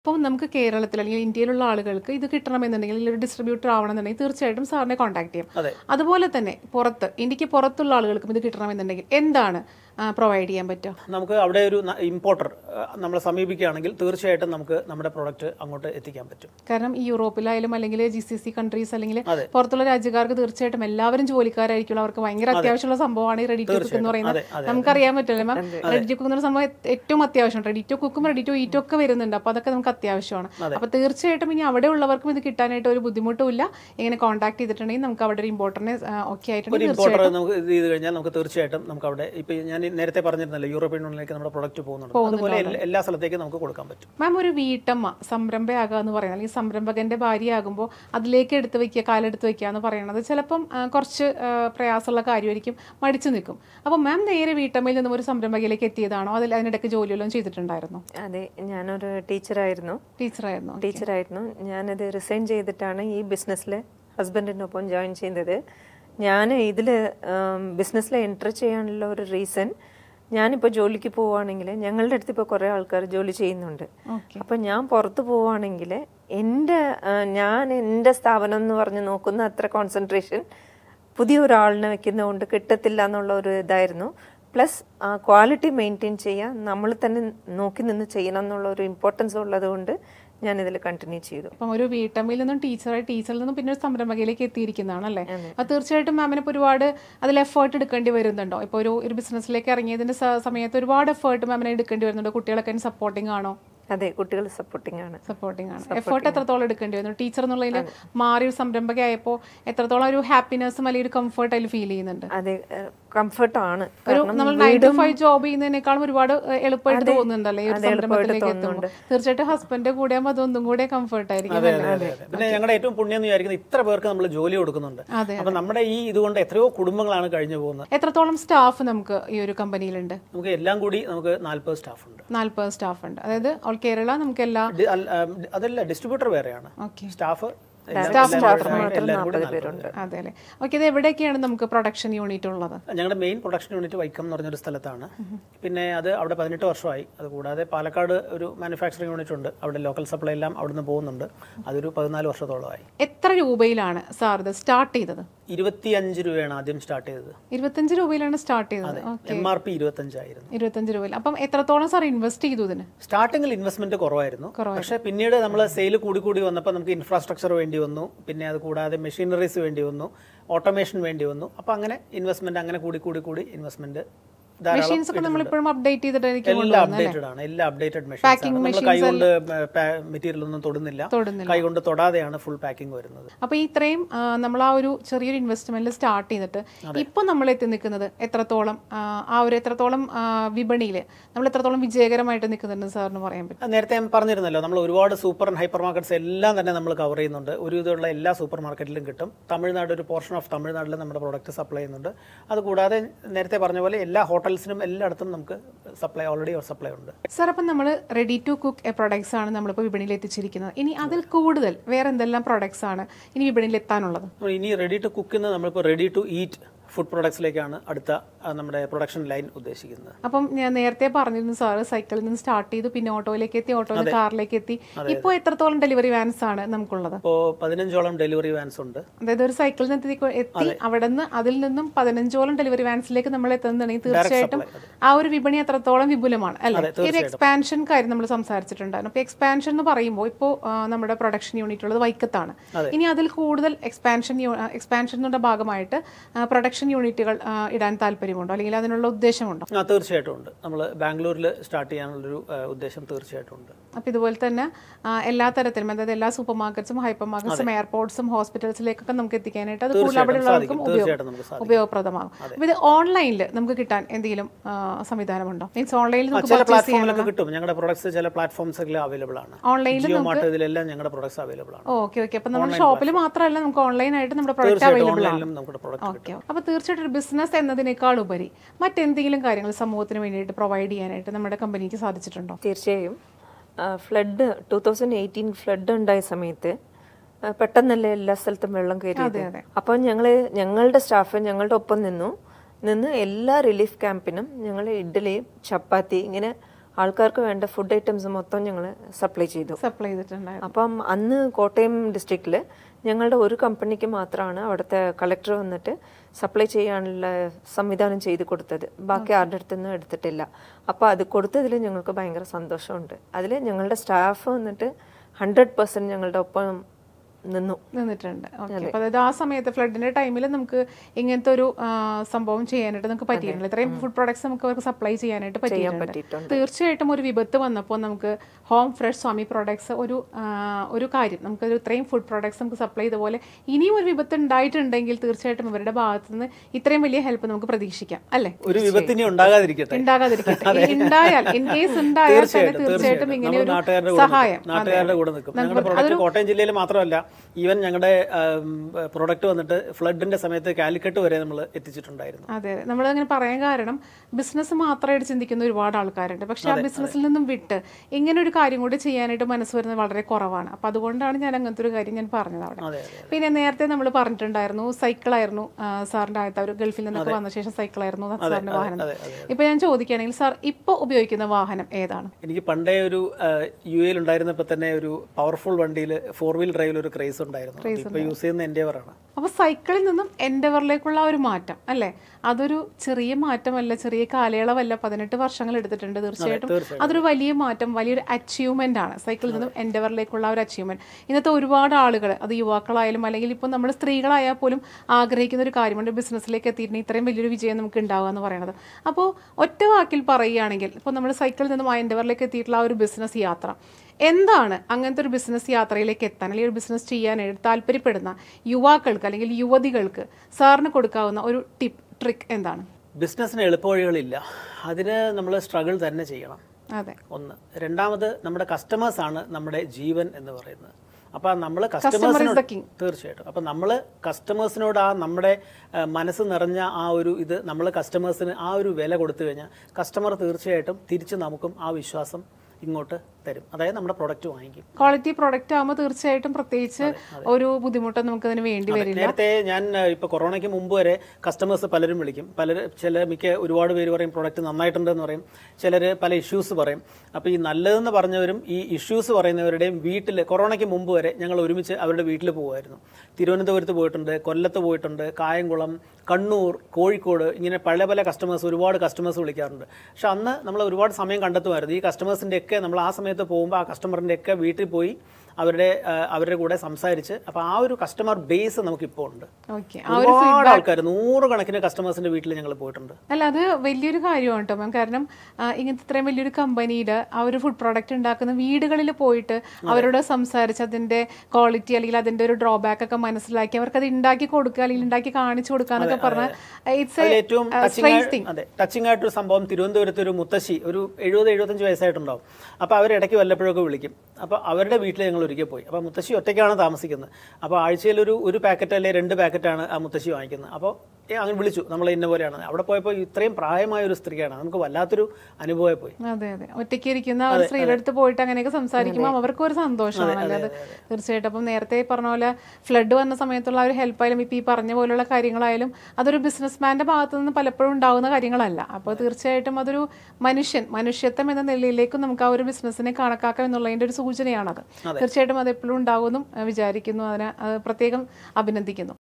അപ്പോൾ നമുക്ക് കേരളത്തിൽ അല്ലെങ്കിൽ ഇന്ത്യയിലുള്ള ആളുകൾക്ക് ഇത് കിട്ടണമെന്നുണ്ടെങ്കിൽ ഒരു ഡിസ്ട്രിബ്യൂട്ടർ ആവണമെന്നുണ്ടെങ്കിൽ തീർച്ചയായിട്ടും സാറിനെ കോൺടാക്ട് ചെയ്യാം അതുപോലെ തന്നെ പുറത്ത് ഇന്ത്യക്ക് പുറത്തുള്ള ആളുകൾക്കും ഇത് കിട്ടണമെന്നുണ്ടെങ്കിൽ എന്താണ് പ്രൊവൈഡ് ചെയ്യാൻ പറ്റും നമുക്ക് അവിടെ ഒരു ഇമ്പോർട്ടർ നമ്മളെ സമീപിക്കുകയാണെങ്കിൽ തീർച്ചയായിട്ടും നമുക്ക് നമ്മുടെ പ്രോഡക്റ്റ് അങ്ങോട്ട് എത്തിക്കാൻ പറ്റും കാരണം ഈ യൂറോപ്പിലായാലും അല്ലെങ്കിൽ ജി സി സി കൺട്രീസ് അല്ലെങ്കിൽ പുറത്തുള്ള രാജ്യക്കാർക്ക് തീർച്ചയായിട്ടും എല്ലാവരും ജോലിക്കാരായിരിക്കും അവർക്ക് ഭയങ്കര അത്യാവശ്യമുള്ള സംഭവമാണ് ഈ റെഡി ടു കുക്ക് എന്ന് പറയുന്നത് നമുക്കറിയാൻ പറ്റില്ല മാം റെഡി ടു കുക്ക് എന്ന സംഭവം ഏറ്റവും അത്യാവശ്യമാണ് റെഡി ടു കുക്കും റെഡി ടു ഈറ്റും ഒക്കെ വരുന്നുണ്ട് അപ്പോൾ അതൊക്കെ നമുക്ക് അത്യാവശ്യമാണ് അപ്പോൾ തീർച്ചയായിട്ടും ഇനി അവിടെ ഉള്ളവർക്കും ഇത് കിട്ടാനായിട്ട് ഒരു ബുദ്ധിമുട്ടുമില്ല ഇങ്ങനെ കോൺടാക്ട് ചെയ്തിട്ടുണ്ടെങ്കിൽ നമുക്ക് അവിടെ ഒരു ഇമ്പോർട്ടൻറ്റ് ഓക്കെ ആയിട്ടുണ്ട് നമുക്ക് ഇത് കഴിഞ്ഞാൽ നമുക്ക് തീർച്ചയായിട്ടും നമുക്ക് അവിടെ ഇപ്പൊ ഞാൻ നേരത്തെ പറഞ്ഞിരുന്നല്ലോ യൂറോപ്യൻ യൂണിയനിലേക്ക് നമ്മുടെ പ്രൊഡക്റ്റ് പോകുന്നുണ്ട് അതുപോലെ എല്ലാ സ്ഥലത്തേക്കും നമുക്ക് കൊടുക്കാൻ പറ്റും മാം ഒരു വീട്ടമ്മ സംരംഭയാകുക എന്ന് പറയുന്നത് അല്ലെങ്കിൽ സംരംഭകന്റെ ഭാര്യയാകുമ്പോൾ അതിലേക്ക് എടുത്ത് വയ്ക്കുക കാലെടുത്ത് വയ്ക്കുക എന്ന് പറയുന്നത് ചിലപ്പം കുറച്ച് പ്രയാസമുള്ള കാര്യമായിരിക്കും മടിച്ചു നിൽക്കും അപ്പോൾ മാം നേരെ വീട്ടമ്മയിൽ നിന്നും ഒരു സംരംഭകയിലേക്ക് എത്തിയതാണോ അതിൽ അതിനിടയ്ക്ക് ജോലിയെല്ലാം ചെയ്തിട്ടുണ്ടായിരുന്നു അതെ ഞാനൊരു ടീച്ചറായിരുന്നു ടീച്ചറായിരുന്നു ടീച്ചറായിരുന്നു ഞാനത് റിസൈൻ ചെയ്തിട്ടാണ് ഈ ബിസിനസ്സിൽ ഹസ്ബൻഡിനൊപ്പം ജോയിൻ ചെയ്തത് ഞാൻ ഇതിൽ ബിസിനസ്സിൽ എൻറ്റർ ചെയ്യാനുള്ള ഒരു റീസൺ ഞാനിപ്പോൾ ജോലിക്ക് പോവുകയാണെങ്കിൽ ഞങ്ങളുടെ അടുത്ത് ഇപ്പോൾ കുറേ ആൾക്കാർ ജോലി ചെയ്യുന്നുണ്ട് അപ്പം ഞാൻ പുറത്ത് പോവുകയാണെങ്കിൽ എൻ്റെ ഞാൻ എൻ്റെ സ്ഥാപനം എന്ന് പറഞ്ഞ് നോക്കുന്ന അത്ര കോൺസെൻട്രേഷൻ പുതിയ ഒരാളിനെ വെക്കുന്നതുകൊണ്ട് കിട്ടത്തില്ല എന്നുള്ള ഒരു ഇതായിരുന്നു പ്ലസ് ക്വാളിറ്റി മെയിൻറ്റെയിൻ ചെയ്യുക നമ്മൾ തന്നെ നോക്കി നിന്ന് ചെയ്യണം എന്നുള്ള ഒരു ഇമ്പോർട്ടൻസ് ഉള്ളതുകൊണ്ട് ഞാനിതിൽ കണ്ടിന്യൂ ചെയ്തു അപ്പം ഒരു വീട്ടമ്മയിൽ നിന്നും ടീച്ചറായി ടീച്ചറിൽ നിന്നും പിന്നെ ഒരു സംരംഭകയിലേക്ക് എത്തിയിരിക്കുന്നതാണല്ലേ അത് തീർച്ചയായിട്ടും മാമിന് ഇപ്പോൾ ഒരുപാട് അതിൽ എഫേർട്ട് എടുക്കേണ്ടി വരുന്നുണ്ടോ ഇപ്പോൾ ഒരു ഒരു ബിസിനസ്സിലേക്ക് ഇറങ്ങിയതിൻ്റെ സമയത്ത് ഒരുപാട് എഫേർട്ട് മാമിനെ എടുക്കേണ്ടി വരുന്നുണ്ടോ കുട്ടികളൊക്കെ സപ്പോർട്ടിംഗ് ആണോ അതെ കുട്ടികൾ സപ്പോർട്ടിംഗ് ആണ് സപ്പോർട്ടിംഗ് ആണ് എഫേർട്ട് എത്രത്തോളം എടുക്കേണ്ടി വരുന്നു ടീച്ചർ എന്നുള്ളതിൽ മാറി ഒരു സംരംഭകയായപ്പോൾ എത്രത്തോളം ഒരു ഹാപ്പിനെസ്സും അല്ലെങ്കിൽ ഒരു കംഫർട്ട് അതിൽ ഫീൽ ചെയ്യുന്നുണ്ട് അതെ കംഫർട്ടാണ് ഒരു നമ്മൾ നയൻ ടു ഫൈവ് ജോബ് ചെയ്യുന്നതിനേക്കാളും ഒരുപാട് എളുപ്പമായിട്ട് തോന്നുന്നുണ്ടല്ലേ ഒരു സംരംഭത്തിലേക്ക് എത്തുമ്പോൾ തീർച്ചയായിട്ടും ഹസ്ബൻഡിന്റെ കൂടെ ആകുമ്പോൾ അതൊന്നും കൂടെ കംഫർട്ട് ആയിരിക്കും പിന്നെ ഞങ്ങളുടെ ഏറ്റവും പുണ്യം എന്ന് ഇത്ര പേർക്ക് നമ്മൾ ജോലി കൊടുക്കുന്നുണ്ട് അപ്പൊ നമ്മുടെ ഈ ഇതുകൊണ്ട് എത്രയോ കുടുംബങ്ങളാണ് കഴിഞ്ഞു പോകുന്നത് എത്രത്തോളം സ്റ്റാഫ് നമുക്ക് ഈ ഒരു കമ്പനിയിലുണ്ട് നമുക്ക് എല്ലാം കൂടി നമുക്ക് നാല്പത് സ്റ്റാഫ് ഉണ്ട് നാല്പത് സ്റ്റാഫ് ഉണ്ട് അതായത് ഓൾ കേരള നമുക്ക് എല്ലാ അതല്ല ഡിസ്ട്രിബ്യൂട്ടർ വേറെയാണ് സ്റ്റാഫ് സ്റ്റാഫ് സ്റ്റാഫ് മാത്രം പേരുണ്ട് അതെ അല്ലേ എവിടെയൊക്കെയാണ് നമുക്ക് പ്രൊഡക്ഷൻ യൂണിറ്റ് ഉള്ളത് ഞങ്ങളുടെ മെയിൻ പ്രൊഡക്ഷൻ യൂണിറ്റ് വൈക്കം എന്ന് പറഞ്ഞൊരു സ്ഥലത്താണ് പിന്നെ അത് അവിടെ പതിനെട്ട് വർഷമായി അതുകൂടാതെ പാലക്കാട് ഒരു മാനുഫാക്ചറിംഗ് യൂണിറ്റ് ഉണ്ട് അവിടെ ലോക്കൽ സപ്ലൈ എല്ലാം അവിടുന്ന് പോകുന്നുണ്ട് അതൊരു പതിനാല് വർഷത്തോളമായി എത്ര രൂപയിലാണ് സാർ ഇത് സ്റ്റാർട്ട് ചെയ്തത് ഇരുപത്തിയഞ്ച് രൂപയാണ് ആദ്യം സ്റ്റാർട്ട് ചെയ്തത് ഇരുപത്തിയഞ്ച് രൂപയിലാണ് സ്റ്റാർട്ട് ചെയ്തത് എം ആർ പി ഇരുപത്തഞ്ചായിരുന്നു ഇരുപത്തഞ്ച് രൂപയിൽ അപ്പം എത്രത്തോളം സാർ ഇൻവെസ്റ്റ് ചെയ്തു ഇതിന് സ്റ്റാർട്ടിംഗിൽ ഇൻവെസ്റ്റ്മെന്റ് കുറവായിരുന്നു പക്ഷേ പിന്നീട് നമ്മൾ സെയിൽ കൂടി കൂടി വന്നപ്പോൾ നമുക്ക് ഇൻഫ്രാസ്ട്രക്ചർ വേണ്ടി വന്നു പിന്നെ അത് കൂടാതെ മെഷീനറീസ് വേണ്ടി വന്നു ഓട്ടോമേഷൻ വേണ്ടി വന്നു അപ്പോൾ അങ്ങനെ ഇൻവെസ്റ്റ്മെൻറ്റ് അങ്ങനെ കൂടി കൂടി കൂടി ഇൻവെസ്റ്റ്മെൻറ്റ് മെഷീൻസ് ഒക്കെ നമ്മൾ ഇപ്പോഴും അപ്ഡേറ്റ് ചെയ്തിട്ടായിരിക്കും അപ്ഡേറ്റഡ് ആണ് എല്ലാം അപ്ഡേറ്റഡ് മെഷീൻസ് നമ്മൾ കൊണ്ട് മെറ്റീരിയൽ ഒന്നും തൊടുന്നില്ല കൈ കൊണ്ട് തൊടാതെയാണ് ഫുൾ പാക്കിംഗ് വരുന്നത് അപ്പോൾ ഇത്രയും നമ്മൾ ആ ഒരു ചെറിയൊരു ഇൻവെസ്റ്റ്മെന്റിൽ സ്റ്റാർട്ട് ചെയ്തിട്ട് ഇപ്പോൾ നമ്മൾ എത്തി നിൽക്കുന്നത് എത്രത്തോളം ആ ഒരു എത്രത്തോളം വിപണിയിൽ നമ്മൾ എത്രത്തോളം വിജയകരമായിട്ട് നിൽക്കുന്നുണ്ട് സാറിന് പറയാൻ പറ്റും നേരത്തെ പറഞ്ഞിരുന്നല്ലോ നമ്മൾ ഒരുപാട് സൂപ്പർ ആൻഡ് ഹൈപ്പർ മാർക്കറ്റ്സ് എല്ലാം തന്നെ നമ്മൾ കവർ ചെയ്യുന്നുണ്ട് ഒരു ഇതുള്ള എല്ലാ സൂപ്പർ മാർക്കറ്റിലും കിട്ടും തമിഴ്നാട് ഒരു പോർഷൻ ഓഫ് തമിഴ്നാട്ടിൽ നമ്മുടെ പ്രോഡക്റ്റ് സപ്ലൈ ചെയ്യുന്നുണ്ട് അതുകൂടാതെ നേരത്തെ പറഞ്ഞ പോലെ എല്ലാ ഹോട്ടൽ കപ്പൽസിനും എല്ലായിടത്തും നമുക്ക് സപ്ലൈ ഓൾറെഡി സപ്ലൈ ഉണ്ട് സാർ അപ്പം നമ്മൾ റെഡി ടു കുക്ക് പ്രോഡക്ട്സ് ആണ് നമ്മളിപ്പോൾ വിപണിയിൽ എത്തിച്ചിരിക്കുന്നത് ഇനി അതിൽ കൂടുതൽ വേറെ എന്തെല്ലാം പ്രോഡക്ട്സ് ആണ് ഇനി വിപണിയിൽ എത്താനുള്ളത് ഇനി റെഡി ടു കുക്ക് നമ്മളിപ്പോൾ റെഡി ടു ഈറ്റ് ഫുഡ് പ്രൊഡക്ട്സിലേക്കാണ് അടുത്ത നമ്മുടെ പ്രൊഡക്ഷൻ ലൈൻ ഉദ്ദേശിക്കുന്നത് അപ്പം ഞാൻ നേരത്തെ പറഞ്ഞിരുന്നു സാറ് സൈക്കിളിൽ നിന്ന് സ്റ്റാർട്ട് ചെയ്തു പിന്നെ ഓട്ടോയിലേക്ക് എത്തി ഓട്ടോയിൽ കാറിലേക്ക് എത്തി ഇപ്പോൾ എത്രത്തോളം ഡെലിവറി വാൻസ് ആണ് നമുക്കുള്ളത് ഇപ്പോൾ പതിനഞ്ചോളം ഡെലിവറി വാൻസ് ഉണ്ട് അതായത് ഒരു സൈക്കിളിൽ നിന്ന് എത്തി അവിടെ നിന്ന് അതിൽ നിന്നും പതിനഞ്ചോളം ഡെലിവറി വാൻസിലേക്ക് നമ്മൾ എത്തുന്നുണ്ടെങ്കിൽ തീർച്ചയായിട്ടും ആ ഒരു വിപണി എത്രത്തോളം വിപുലമാണ് അല്ലെങ്കിൽ ഈ ഒരു എക്സ്പാൻഷൻ കാര്യം നമ്മൾ സംസാരിച്ചിട്ടുണ്ടായിരുന്നു അപ്പോൾ എക്സ്പാൻഷൻ എന്ന് പറയുമ്പോൾ ഇപ്പോൾ നമ്മുടെ പ്രൊഡക്ഷൻ യൂണിറ്റ് ഉള്ളത് വൈക്കത്താണ് ഇനി അതിൽ കൂടുതൽ എക്സ്പാൻഷൻ എക്സ്പാൻഷൻ ഭാഗമായിട്ട് പ്രൊഡക്ഷൻ പ്രൊഡക്ഷൻ യൂണിറ്റുകൾ ഇടാൻ താല്പര്യമുണ്ടോ അല്ലെങ്കിൽ അതിനുള്ള ഉദ്ദേശമുണ്ടോ തീർച്ചയായിട്ടും ഉണ്ട് നമ്മൾ ബാംഗ്ലൂരിൽ സ്റ്റാർട്ട് ചെയ്യാനുള്ളൊരു ഉദ്ദേശം തീർച്ചയായിട്ടും ഉണ്ട് അപ്പോൾ ഇതുപോലെ തന്നെ എല്ലാ തരത്തിലും അതായത് എല്ലാ സൂപ്പർ മാർക്കറ്റ്സും ഹൈപ്പർ മാർക്കറ്റ്സും എയർപോർട്ട്സും ഹോസ്പിറ്റൽസിലേക്കൊക്കെ നമുക്ക് എത്തിക്കാനായിട്ട് അത് കൂടുതൽ ഉള്ളവർക്കും ഉപയോഗപ്രദമാകും അപ്പോൾ ഇത് ഓൺലൈനിൽ നമുക്ക് കിട്ടാൻ എന്തെങ്കിലും സംവിധാനമുണ്ടോ മീൻസ് ഓൺലൈനിൽ നമുക്ക് കിട്ടും ഞങ്ങളുടെ പ്രോഡക്ട്സ് ചില പ്ലാറ്റ്ഫോംസിൽ അവൈലബിൾ ആണ് ഓൺലൈനിൽ ഞങ്ങളുടെ പ്രോഡക്ട്സ് അവൈലബിൾ ആണ് ഓക്കെ ഓക്കെ അപ്പോൾ നമ്മുടെ ഷോപ്പിൽ മാത്രമല്ല നമുക്ക് ഓൺലൈനായിട്ട് നമ്മുടെ പ്രോഡക്റ്റ് അവൈലബിൾ ആണ് ഓക്കെ അപ്പോൾ തീർച്ചയായിട്ടും ബിസിനസ് എന്നതിനേക്കാൾ ഉപരി മറ്റെന്തെങ്കിലും കാര്യങ്ങൾ സമൂഹത്തിന് വേണ്ടിയിട്ട് പ്രൊവൈഡ് ചെയ്യാനായിട്ട് നമ്മുടെ കമ്പനിക്ക് സാധിച്ചിട്ടുണ്ടോ തീർച്ചയായും flood two thousand eighteen flood ഉണ്ടായ സമയത്ത് പെട്ടെന്നല്ലേ എല്ലാ സ്ഥലത്തും വെള്ളം കയറി അപ്പോൾ ഞങ്ങൾ ഞങ്ങളുടെ സ്റ്റാഫ് ഞങ്ങളുടെ ഒപ്പം നിന്നു നിന്ന് എല്ലാ റിലീഫ് ക്യാമ്പിനും ഞങ്ങൾ ഇഡ്ഡലി ചപ്പാത്തി ഇങ്ങനെ ആൾക്കാർക്ക് വേണ്ട ഫുഡ് ഐറ്റംസ് മൊത്തം ഞങ്ങൾ സപ്ലൈ ചെയ്തു സപ്ലൈ ചെയ്തിട്ടുണ്ട് അപ്പം അന്ന് കോട്ടയം ഡിസ്ട്രിക്റ്റില് ഞങ്ങളുടെ ഒരു കമ്പനിക്ക് മാത്രമാണ് അവിടുത്തെ കളക്ടർ വന്നിട്ട് സപ്ലൈ ചെയ്യാനുള്ള സംവിധാനം ചെയ്ത് കൊടുത്തത് ബാക്കി ആരുടെ അടുത്തൊന്നും എടുത്തിട്ടില്ല അപ്പൊ അത് കൊടുത്തതിൽ ഞങ്ങൾക്ക് ഭയങ്കര സന്തോഷമുണ്ട് അതിൽ ഞങ്ങളുടെ സ്റ്റാഫ് വന്നിട്ട് ഹൺഡ്രഡ് പെർസെന്റ് ഞങ്ങളുടെ ഒപ്പം നിന്നു നിന്നിട്ടുണ്ട് അതായത് ആ സമയത്ത് ഫ്ലഡിന്റെ ടൈമിൽ നമുക്ക് ഇങ്ങനത്തെ ഒരു സംഭവം ചെയ്യാനായിട്ട് നമുക്ക് പറ്റിയിട്ടില്ല ഇത്രയും ഫുഡ് പ്രോഡക്ട്സ് നമുക്ക് അവർക്ക് സപ്ലൈ ചെയ്യാനായിട്ട് പറ്റിയിട്ടുണ്ട് തീർച്ചയായിട്ടും ഒരു വിപത്ത് വന്നപ്പോൾ നമുക്ക് ഹോം ഫ്രഷ് സ്വാമി പ്രോഡക്ട്സ് ഒരു ഒരു കാര്യം നമുക്ക് ഇത്രയും ഫുഡ് പ്രോഡക്ട്സ് നമുക്ക് സപ്ലൈ ചെയ്ത പോലെ ഇനിയും ഒരു വിപത്ത് ഉണ്ടായിട്ടുണ്ടെങ്കിൽ തീർച്ചയായിട്ടും ഇവരുടെ ഭാഗത്തു നിന്ന് ഇത്രയും വലിയ ഹെൽപ്പ് നമുക്ക് പ്രതീക്ഷിക്കാം അല്ലേ ഒരു വിപത്ത് ഇനി ഉണ്ടാകാതിരിക്കട്ടെ ഉണ്ടാകാതിരിക്കട്ടെ ഉണ്ടായാൽ ഇൻ കേസ് ഉണ്ടായാൽ തന്നെ തീർച്ചയായിട്ടും ഇങ്ങനെ ഒരു സഹായം അതൊരു കോട്ടയം ജില്ലയിൽ മാത്രമല്ല ഈവൻ ഞങ്ങളുടെ പ്രൊഡക്റ്റ് വന്നിട്ട് ഫ്ലഡിന്റെ സമയത്ത് കാലിക്കട്ട് വരെ നമ്മൾ എത്തിച്ചിട്ടുണ്ടായിരുന്നു അതെ നമ്മൾ അങ്ങനെ പറയാൻ കാരണം ബിസിനസ് മാത്രമായിട്ട് ചിന്തിക്കുന്ന ഒരുപാട് ആൾക്കാരുണ്ട് പക്ഷെ ആ ബിസിനസ്സിൽ നിന്നും വിട്ട് ഇങ്ങനെ ഒരു കാര്യം കൂടി ചെയ്യാനായിട്ട് മനസ്സ് വരുന്നത് വളരെ കുറവാണ് അപ്പൊ അതുകൊണ്ടാണ് ഞാൻ അങ്ങനത്തെ ഒരു കാര്യം ഞാൻ പറഞ്ഞത് അവിടെ പിന്നെ നേരത്തെ നമ്മൾ പറഞ്ഞിട്ടുണ്ടായിരുന്നു സൈക്കിളായിരുന്നു സാറിന്റെ ആദ്യത്തെ ഒരു ഗൾഫിൽ നിന്നൊക്കെ വന്ന ശേഷം സൈക്കിളായിരുന്നു സാറിന്റെ വാഹനം ഇപ്പൊ ഞാൻ ചോദിക്കുകയാണെങ്കിൽ സാർ ഇപ്പൊ ഉപയോഗിക്കുന്ന വാഹനം ഏതാണ് എനിക്ക് പണ്ടേ ഒരു യു എൽ ഉണ്ടായിരുന്നപ്പോൾ തന്നെ ഒരു പവർഫുൾ വണ്ടിയിൽ ഫോർ വീൽ ഡ്രൈവിൽ ഒരു ക്രേസ് ഉണ്ടായിരുന്നു ഇപ്പോൾ യൂസ് ചെയ്യുന്ന എൻഡേവറാണ് അപ്പോൾ സൈക്കിളിൽ നിന്നും എൻഡവറിലേക്കുള്ള ഒരു മാറ്റം അല്ലേ അതൊരു ചെറിയ മാറ്റമല്ല ചെറിയ കാലയളവല്ല പതിനെട്ട് വർഷങ്ങൾ എടുത്തിട്ടുണ്ട് തീർച്ചയായിട്ടും അതൊരു വലിയ മാറ്റം വലിയൊരു അച്ചീവ്മെന്റ് ആണ് സൈക്കിളിൽ നിന്നും എൻഡവറിലേക്കുള്ള ഒരു അച്ചീവ്മെന്റ് ഇന്നത്തെ ഒരുപാട് ആളുകൾ അത് യുവാക്കളായാലും അല്ലെങ്കിൽ ഇപ്പോൾ നമ്മൾ സ്ത്രീകളായാൽ പോലും ആഗ്രഹിക്കുന്ന ഒരു കാര്യമുണ്ട് ബിസിനസ്സിലേക്ക് എത്തിയിട്ടുണ്ടെങ്കിൽ ഇത്രയും വലിയൊരു വിജയം നമുക്ക് ഉണ്ടാവുക എന്ന് പറയുന്നത് അപ്പോൾ ഒറ്റ വാക്കിൽ പറയുകയാണെങ്കിൽ ഇപ്പോൾ നമ്മൾ സൈക്കിളിൽ നിന്നും ആ എൻഡവറിലേക്ക് എത്തിയിട്ടുള്ള ആ ഒരു ബിസിനസ് യാത്ര എന്താണ് അങ്ങനത്തെ ഒരു ബിസിനസ് യാത്രയിലേക്ക് എത്താൻ അല്ലെങ്കിൽ ഒരു ബിസിനസ് ചെയ്യാനായിട്ട് താല്പര്യപ്പെടുന്ന യുവാക്കൾക്ക് അല്ലെങ്കിൽ യുവതികൾക്ക് സാറിന് കൊടുക്കാവുന്ന ഒരു ടിപ്പ് ട്രിക്ക് എന്താണ് ബിസിനസ്സിന് എളുപ്പവഴികളില്ല അതിന് നമ്മൾ സ്ട്രഗിൾ തന്നെ ചെയ്യണം അതെ ഒന്ന് രണ്ടാമത് നമ്മുടെ കസ്റ്റമേഴ്സ് ആണ് നമ്മുടെ ജീവൻ എന്ന് പറയുന്നത് അപ്പോൾ നമ്മൾ കസ്റ്റമേഴ്സിനോട് തീർച്ചയായിട്ടും അപ്പോൾ നമ്മൾ കസ്റ്റമേഴ്സിനോട് ആ നമ്മുടെ മനസ്സ് നിറഞ്ഞ ആ ഒരു ഇത് നമ്മൾ കസ്റ്റമേഴ്സിന് ആ ഒരു വില കൊടുത്തു കഴിഞ്ഞാൽ കസ്റ്റമർ തീർച്ചയായിട്ടും തിരിച്ച് നമുക്കും ആ വിശ്വാസം ഇങ്ങോട്ട് തരും അതായത് നമ്മുടെ പ്രോഡക്റ്റ് വാങ്ങിക്കും ക്വാളിറ്റി പ്രോഡക്റ്റ് ആകുമ്പോൾ തീർച്ചയായിട്ടും പ്രത്യേകിച്ച് ഒരു ബുദ്ധിമുട്ട് നമുക്ക് അതിന് വേണ്ടി വരില്ല നേരത്തെ ഞാൻ ഇപ്പൊ കൊറോണയ്ക്ക് മുമ്പ് വരെ കസ്റ്റമേഴ്സ് പലരും വിളിക്കും പലർ ചില മിക്ക ഒരുപാട് പേര് പറയും പ്രോഡക്റ്റ് നന്നായിട്ടുണ്ടെന്ന് പറയും ചിലർ പല ഇഷ്യൂസ് പറയും അപ്പോൾ ഈ നല്ലതെന്ന് പറഞ്ഞവരും ഈ ഇഷ്യൂസ് പറയുന്നവരുടെയും വീട്ടിൽ കൊറോണയ്ക്ക് മുമ്പ് വരെ ഞങ്ങൾ ഒരുമിച്ച് അവരുടെ വീട്ടിൽ പോകുമായിരുന്നു തിരുവനന്തപുരത്ത് പോയിട്ടുണ്ട് കൊല്ലത്ത് പോയിട്ടുണ്ട് കായംകുളം കണ്ണൂർ കോഴിക്കോട് ഇങ്ങനെ പല പല കസ്റ്റമേഴ്സ് ഒരുപാട് കസ്റ്റമേഴ്സ് വിളിക്കാറുണ്ട് പക്ഷെ അന്ന് നമ്മൾ ഒരുപാട് സമയം കണ്ടെത്തുമായിരുന്നു ഈ കസ്റ്റമേഴ്സിൻ്റെ ഒക്കെ നമ്മൾ ആ സമയം സമയത്ത് പോകുമ്പോൾ ആ കസ്റ്റമറിൻ്റെയൊക്കെ വീട്ടിൽ പോയി അവരുടെ അവരുടെ കൂടെ സംസാരിച്ച് അപ്പോൾ ആ ഒരു കസ്റ്റമർ ബേസ് നമുക്കിപ്പോൾ ഉണ്ട് ഒരുപാട് ആൾക്കാർ നൂറുകണക്കിന് കസ്റ്റമേഴ്സിന്റെ വീട്ടിൽ ഞങ്ങൾ പോയിട്ടുണ്ട് അല്ല അത് വലിയൊരു കാര്യമാണ് കേട്ടോ മാം കാരണം ഇങ്ങനത്തെ ഇത്രയും വലിയൊരു കമ്പനിയിൽ ആ ഒരു ഫുഡ് പ്രോഡക്റ്റ് ഉണ്ടാക്കുന്ന വീടുകളിൽ പോയിട്ട് അവരോട് സംസാരിച്ച് അതിന്റെ ക്വാളിറ്റി അല്ലെങ്കിൽ അതിന്റെ ഒരു ഡ്രോബാക്ക് ഒക്കെ മനസ്സിലാക്കി അവർക്ക് അത് ഉണ്ടാക്കി കൊടുക്കുക അല്ലെങ്കിൽ ഉണ്ടാക്കി കാണിച്ചു കൊടുക്കുക എന്നൊക്കെ പറഞ്ഞാൽ ഇറ്റ്സ് ടച്ചിങ് ആയിട്ടൊരു സംഭവം തിരുവനന്തപുരത്ത് ഒരു മുത്തശ്ശി ഒരു എഴുപത് എഴുപത്തഞ്ച് വയസ്സായിട്ടുണ്ടാവും അപ്പോൾ അവർ ഇടയ്ക്ക് വല്ലപ്പോഴൊക്കെ വിളിക്കും അപ്പോൾ അവരുടെ വീട്ടിൽ ഞങ്ങൾ ഒരിക്കൽ പോയി അപ്പോൾ മുത്തശ്ശി ഒറ്റയ്ക്കാണ് താമസിക്കുന്നത് അപ്പോൾ ആഴ്ചയിൽ ഒരു ഒരു പാക്കറ്റ് അല്ലെങ്കിൽ രണ്ട് പാക്കറ്റാണ് ആ മുത്തശ്ശി വാങ്ങിക്കുന്നത് അപ്പോൾ അങ്ങനെ വിളിച്ചു നമ്മൾ ഇന്ന പോലെയാണ് അവിടെ പോയപ്പോൾ ഇത്രയും പ്രായമായ ഒരു സ്ത്രീയാണ് നമുക്ക് വല്ലാത്തൊരു അനുഭവമായി പോയി അതെ അതെ ഒറ്റയ്ക്ക് ഇരിക്കുന്ന സ്ത്രീയുടെ അടുത്ത് പോയിട്ട് അങ്ങനെയൊക്കെ സംസാരിക്കുമ്പോൾ അവർക്ക് ഒരു സന്തോഷമാണ് അല്ലാതെ തീർച്ചയായിട്ടും അപ്പം നേരത്തെ പറഞ്ഞ പോലെ ഫ്ലഡ് വന്ന സമയത്തുള്ള ഒരു ആയാലും ഇപ്പൊ ഈ പറഞ്ഞ പോലുള്ള കാര്യങ്ങളായാലും അതൊരു ബിസിനസ്മാന്റെ ഭാഗത്തു നിന്ന് പലപ്പോഴും ഉണ്ടാകുന്ന കാര്യങ്ങളല്ല അപ്പോൾ തീർച്ചയായിട്ടും അതൊരു മനുഷ്യൻ മനുഷ്യത്വം എന്ന നിലയിലേക്കും നമുക്ക് ആ ഒരു ബിസിനസ്സിനെ കണക്കാക്കാം എന്നുള്ളതിന്റെ ഒരു സൂചനയാണത് തീർച്ചയായിട്ടും അത് എപ്പോഴും ഉണ്ടാകുമെന്നും വിചാരിക്കുന്നു അതിനെ പ്രത്യേകം അഭിനന്ദിക്കുന്നു